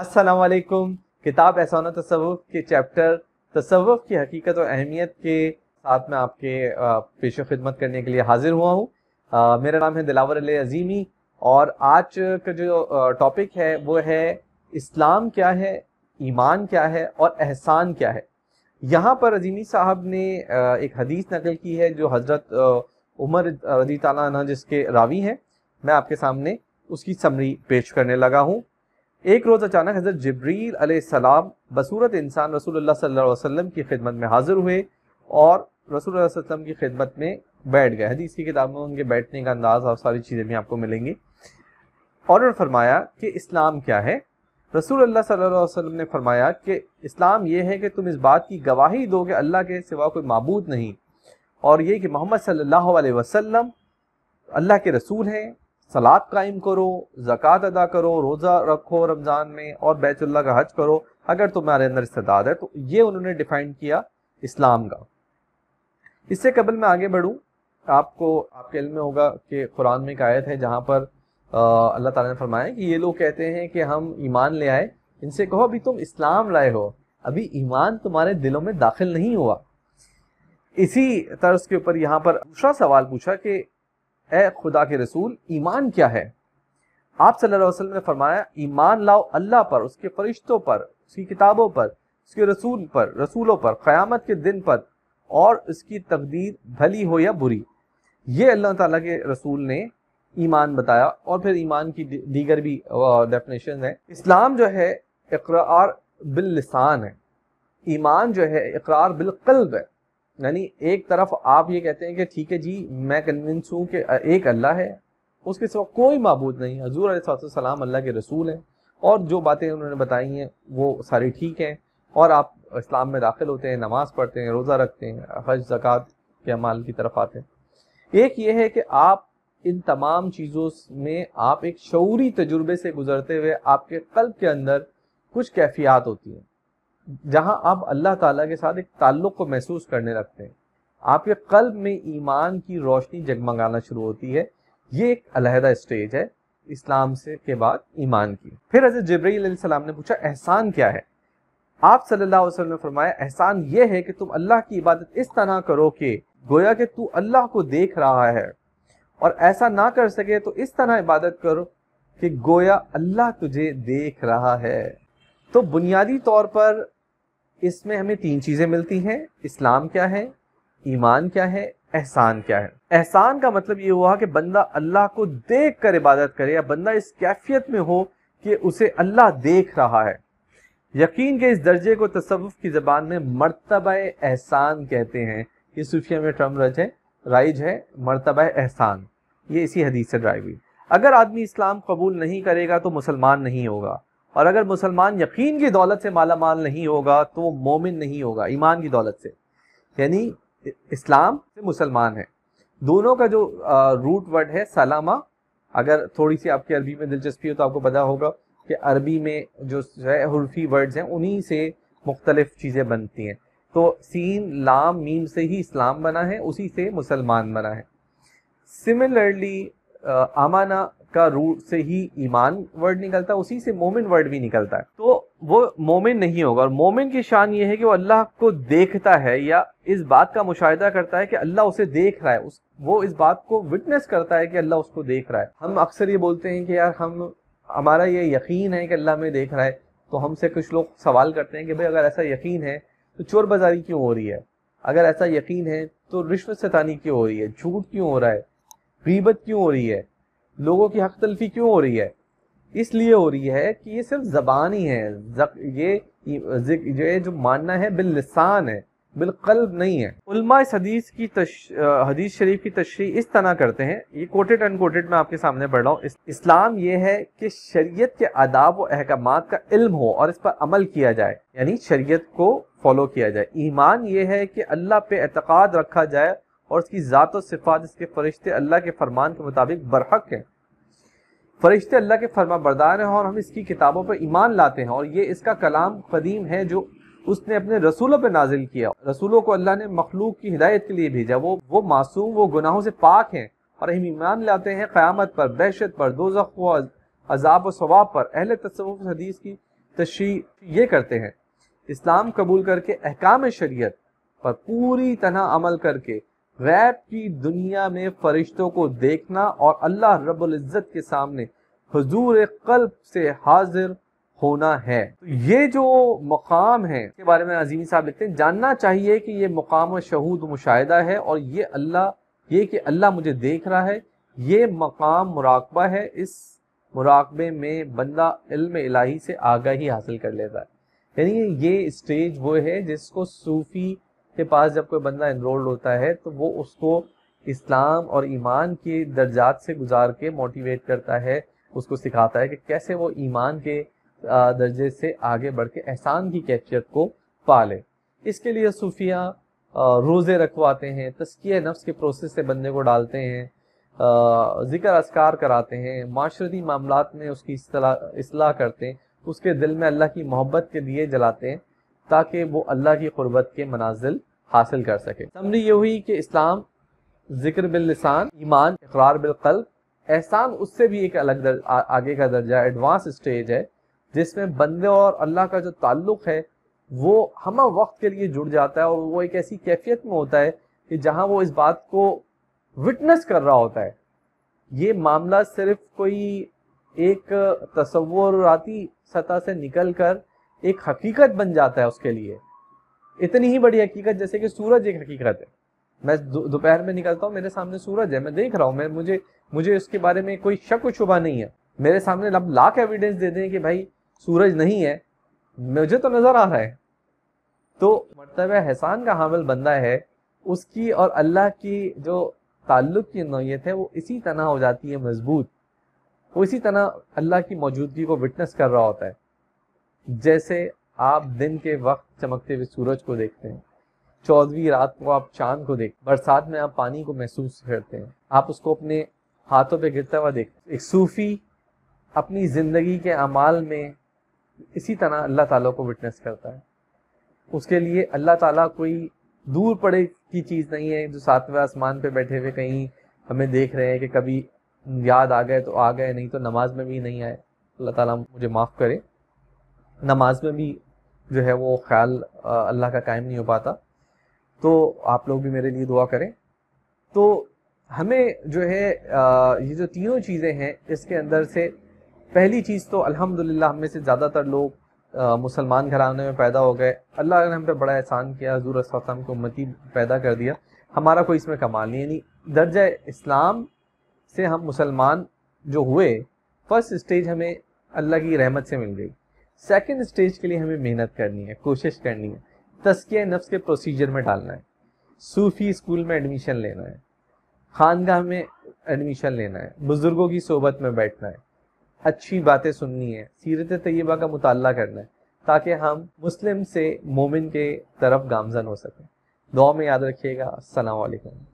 असलकुम किताब एहसान तसवुफ़ के चैप्टर तसवुफ़ की हकीकत और अहमियत के साथ मैं आपके पेश खिदमत करने के लिए हाजिर हुआ हूँ मेरा नाम है दिलावर अल अजीमी और आज का जो टॉपिक है वो है इस्लाम क्या है ईमान क्या है और एहसान क्या है यहाँ पर अजीमी साहब ने एक हदीस नकल की है जो हज़रत उमर रजी तला जिसके रावी हैं मैं आपके सामने उसकी समरी पेश करने लगा हूँ एक रोज़ अचानक हज़रत जबरील सलाम बसूरत इंसान रसूल वसल्लम की खिदमत में हाजिर हुए और रसूल सल्लम की खिदमत में बैठ गए हदीस की किताब में उनके बैठने का अंदाज़ और सारी चीज़ें भी आपको मिलेंगी और उन्होंने फरमाया कि इस्लाम क्या है रसूल अल्लाह सल्लल्लाहु अलैहि वसल्लम ने फरमाया कि इस्लाम यह है कि तुम इस बात की गवाही दो कि अल्लाह के सिवा कोई मबूद नहीं और ये कि मोहम्मद सल्लल्लाहु अलैहि वसल्लम अल्लाह के रसूल हैं सलाद कायम करो जक़ात अदा करो रोज़ा रखो रमज़ान में और बैतुल्ला का हज करो अगर तुम्हारे अंदर इस्तेदाद है तो ये उन्होंने डिफाइन किया इस्लाम का इससे कबल मैं आगे बढ़ूँ आपको आपके इल्म में होगा कि कुरान में एक आयत है जहाँ पर अल्लाह ताला ने फरमाया कि ये लोग कहते हैं कि हम ईमान ले आए इनसे कहो अभी तुम इस्लाम लाए हो अभी ईमान तुम्हारे दिलों में दाखिल नहीं हुआ इसी तर्ज के ऊपर यहाँ पर दूसरा सवाल पूछा कि ए खुदा के रसूल ईमान क्या है आप सल्लल्लाहु अलैहि वसल्लम ने फरमाया ईमान लाओ अल्लाह पर उसके फरिश्तों पर उसकी किताबों पर उसके रसूल पर रसूलों पर क़यामत के दिन पर और उसकी तकदीर भली हो या बुरी ये अल्लाह ताला के रसूल ने ईमान बताया और फिर ईमान की दीगर भी डेफिनेशन है इस्लाम जो है इकरार बिल लिसान है ईमान जो है इकरार बिल कल्ब है यानी एक तरफ आप ये कहते हैं कि ठीक है जी मैं कन्विंस हूँ कि एक अल्लाह है उसके सिवा कोई मबूद नहीं हजूर सलाम अल्लाह के रसूल हैं और जो बातें उन्होंने बताई हैं वो सारी ठीक हैं और आप इस्लाम में दाखिल होते हैं नमाज़ पढ़ते हैं रोज़ा रखते हैं हज जक़ात के अमाल की तरफ आते हैं एक ये है कि आप इन तमाम चीज़ों में आप एक शौरी तजुर्बे से गुजरते हुए आपके कल्ब के अंदर कुछ कैफियात होती हैं जहां आप अल्लाह ताला के साथ एक ताल्लुक को महसूस करने लगते हैं आपके कल्ब में ईमान की रोशनी जगमगाना शुरू होती है ये एक अलहदा स्टेज है इस्लाम से के बाद ईमान की फिर हजरत जबरीसम ने पूछा एहसान क्या है आप सल्लल्लाहु अलैहि वसल्लम ने फरमाया एहसान यह है कि तुम अल्लाह की इबादत इस तरह करो कि गोया कि तू अल्लाह को देख रहा है और ऐसा ना कर सके तो इस तरह इबादत करो कि गोया अल्लाह तुझे देख रहा है तो बुनियादी तौर पर इसमें हमें तीन चीज़ें मिलती हैं इस्लाम क्या है ईमान क्या है एहसान क्या है एहसान का मतलब ये हुआ कि बंदा अल्लाह को देख कर इबादत करे या बंदा इस कैफियत में हो कि उसे अल्लाह देख रहा है यकीन के इस दर्जे को तस्वुफ की ज़बान में मरतबा एहसान कहते हैं ये सूफिया में टर्म रज है राइज है मरतबा एहसान ये इसी हदीस से ड्राइव हुई अगर आदमी इस्लाम कबूल नहीं करेगा तो मुसलमान नहीं होगा और अगर मुसलमान यकीन की दौलत से माला माल नहीं होगा तो वो मोमिन नहीं होगा ईमान की दौलत से यानी इस्लाम से मुसलमान है दोनों का जो रूट वर्ड है सलामा अगर थोड़ी सी आपकी अरबी में दिलचस्पी हो तो आपको पता होगा कि अरबी में जो है हरफी वर्ड्स हैं उन्हीं से मुख्तलिफ चीज़ें बनती हैं तो सीन लाम मीम से ही इस्लाम बना है उसी से मुसलमान बना है सिमिलरली आमाना का रू से ही ईमान वर्ड निकलता है उसी से मोमिन वर्ड भी निकलता है तो वो मोमिन नहीं होगा और मोमिन की शान ये है कि वो अल्लाह को देखता है या इस बात का मुशाहिदा करता है कि अल्लाह उसे देख रहा है उस वो इस बात को विटनेस करता है कि अल्लाह उसको देख रहा है हम अक्सर ये बोलते हैं कि यार हम हमारा ये यकीन है कि अल्लाह हमें देख रहा है तो हमसे कुछ लोग सवाल करते हैं कि भाई अगर ऐसा यकीन है तो चोर बाजारी क्यों हो रही है अगर ऐसा यकीन है तो रिश्वत सतानी क्यों हो रही है झूठ क्यों हो रहा है गीबत क्यों हो रही है लोगों की हक तलफी क्यों हो रही है इसलिए हो रही है कि ये सिर्फ जबान ही है ये जो ये जो मानना है लसान है बिलकल्ब नहीं है उल्मा इस हदीस की तश, हदीस शरीफ की तशरी इस तरह करते हैं ये कोटेड अनकोटेड मैं आपके सामने पढ़ रहा हूँ इस, इस्लाम ये है कि शरीयत के आदाब व अहकाम का इल्म हो और इस पर अमल किया जाए यानी शरीयत को फॉलो किया जाए ईमान ये है कि अल्लाह पे एतक़ाद रखा जाए और उसकी ज़ात और सिफात इसके फरिश्ते अल्लाह के फरमान के मुताबिक बरहक हैं फरिश्ते अल्लाह के फरमा बरदार हैं और हम इसकी किताबों पर ईमान लाते हैं और ये इसका कलाम कदीम है जो उसने अपने रसूलों पर नाजिल किया रसूलों को अल्लाह ने मखलूक की हिदायत के लिए भेजा वो वो मासूम वो गुनाहों से पाक हैं और हम ईमान लाते हैं क़्यामत पर दहशत पर दो व अजाब व पर अहल तसवुफ़ हदीस की तशी ये करते हैं इस्लाम कबूल करके अहकाम शरीय पर पूरी तरह अमल करके गैब की दुनिया में फरिश्तों को देखना और अल्लाह रब्बुल इज़्ज़त के सामने हजूर कल्ब से हाजिर होना है ये जो मकाम है इसके बारे में अजीम साहब लिखते हैं जानना चाहिए कि ये मकाम शहूद मुशाहिदा है और ये अल्लाह ये कि अल्लाह मुझे देख रहा है ये मकाम मुराकबा है इस मुराकबे में बंदा इल्म इलाही से आगाही हासिल कर लेता है यानी ये स्टेज वो है जिसको सूफ़ी के पास जब कोई बंदा इनरोल्ड होता है तो वो उसको इस्लाम और ईमान के दर्जात से गुजार के मोटिवेट करता है उसको सिखाता है कि कैसे वो ईमान के दर्जे से आगे बढ़ के एहसान की कैफियत को पाले इसके लिए सूफिया रोज़े रखवाते हैं तस्किया नफ्स के प्रोसेस से बंदे को डालते हैं ज़िक्र असकार कराते हैं माशरती मामला में उसकी असलाह करते हैं उसके दिल में अल्लाह की मोहब्बत के लिए जलाते हैं ताकि वो अल्लाह की क़ुरबत के मनाजिल हासिल कर सके समरी ये हुई कि इस्लाम जिक्र बिलसान ईमान इकरार बिलकल्ब एहसान उससे भी एक अलग दर, आ, आगे का दर्जा एडवांस स्टेज है जिसमें बंदे और अल्लाह का जो ताल्लुक है वो हम वक्त के लिए जुड़ जाता है और वो एक ऐसी कैफियत में होता है कि जहाँ वो इस बात को विटनेस कर रहा होता है ये मामला सिर्फ कोई एक तस्वुराती सतह से निकल कर एक हकीकत बन जाता है उसके लिए इतनी ही बड़ी हकीकत जैसे कि सूरज एक हकीकत है मैं दोपहर में निकलता हूँ मेरे सामने सूरज है मैं देख रहा हूँ मैं मुझे मुझे उसके बारे में कोई शक शुभा नहीं है मेरे सामने अब लाख एविडेंस दे दें कि भाई सूरज नहीं है मुझे तो नज़र आ रहा है तो मरतब एहसान का हामिल बंदा है उसकी और अल्लाह की जो ताल्लुक की नौीयत है वो इसी तरह हो जाती है मजबूत वो इसी तरह अल्लाह की मौजूदगी को विटनेस कर रहा होता है जैसे आप दिन के वक्त चमकते हुए सूरज को देखते हैं चौदहवीं रात को आप चांद को देखते बरसात में आप पानी को महसूस करते हैं आप उसको अपने हाथों पे गिरता हुआ देखते एक सूफी अपनी ज़िंदगी के अमाल में इसी तरह अल्लाह ताला को विटनेस करता है उसके लिए अल्लाह ताला कोई दूर पड़े की चीज़ नहीं है जो सातवें आसमान पे बैठे हुए कहीं हमें देख रहे हैं कि कभी याद आ गए तो आ गए नहीं तो नमाज में भी नहीं आए अल्लाह ताला मुझे माफ़ करे नमाज में भी जो है वो ख्याल अल्लाह का कायम नहीं हो पाता तो आप लोग भी मेरे लिए दुआ करें तो हमें जो है आ, ये जो तीनों चीज़ें हैं इसके अंदर से पहली चीज़ तो अल्हम्दुलिल्लाह हमें से ज़्यादातर लोग मुसलमान घराने में पैदा हो गए अल्लाह ने हम पे बड़ा एहसान किया हजूर असलम को मती पैदा कर दिया हमारा कोई इसमें कमाल नहीं यानी दर्ज इस्लाम से हम मुसलमान जो हुए फर्स्ट स्टेज हमें अल्लाह की रहमत से मिल गई सेकेंड स्टेज के लिए हमें मेहनत करनी है कोशिश करनी है तस्किया नफ्स के प्रोसीजर में डालना है सूफ़ी स्कूल में एडमिशन लेना है खानगाह में एडमिशन लेना है बुज़ुर्गों की सोबत में बैठना है अच्छी बातें सुननी है सीरत तयबा का मुताल करना है ताकि हम मुस्लिम से मोमिन के तरफ गामजन हो सकें दुआ में याद रखिएगा असलकम